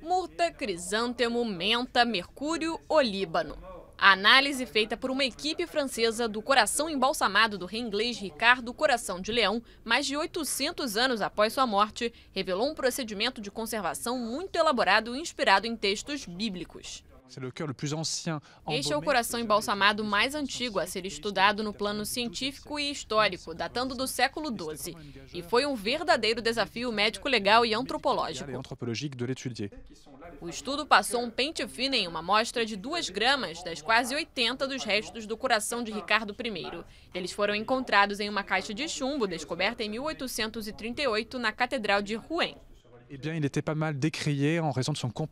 Murta, crisântemo, menta, mercúrio, olíbano. A análise feita por uma equipe francesa do coração embalsamado do rei inglês Ricardo Coração de Leão, mais de 800 anos após sua morte, revelou um procedimento de conservação muito elaborado e inspirado em textos bíblicos. Este é o coração embalsamado mais antigo a ser estudado no plano científico e histórico, datando do século XII, e foi um verdadeiro desafio médico-legal e antropológico. O estudo passou um pente fino em uma amostra de 2 gramas das quase 80 dos restos do coração de Ricardo I. Eles foram encontrados em uma caixa de chumbo descoberta em 1838 na Catedral de Rouen. Eh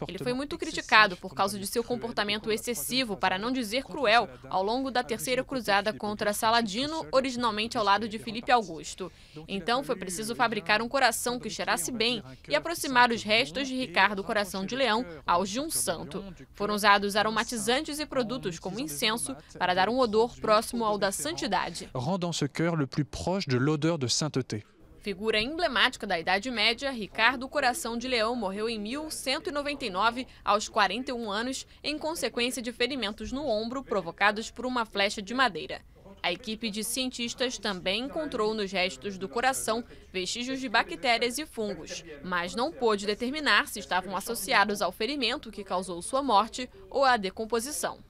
Ele foi muito criticado por causa de seu euh, comportamento excessivo, para não dizer cruel, ao longo da terceira cruzada contra Saladino, originalmente ao lado de Filipe Augusto. Então foi preciso fabricar um coração que cheirasse bem e aproximar os restos de Ricardo Coração de Leão aos de um santo. Foram usados aromatizantes e produtos como incenso para dar um odor próximo ao da santidade. Rendant ce cœur le plus proche de l'odeur de sainteté. Figura emblemática da Idade Média, Ricardo Coração de Leão morreu em 1199, aos 41 anos, em consequência de ferimentos no ombro provocados por uma flecha de madeira. A equipe de cientistas também encontrou nos restos do coração vestígios de bactérias e fungos, mas não pôde determinar se estavam associados ao ferimento que causou sua morte ou à decomposição.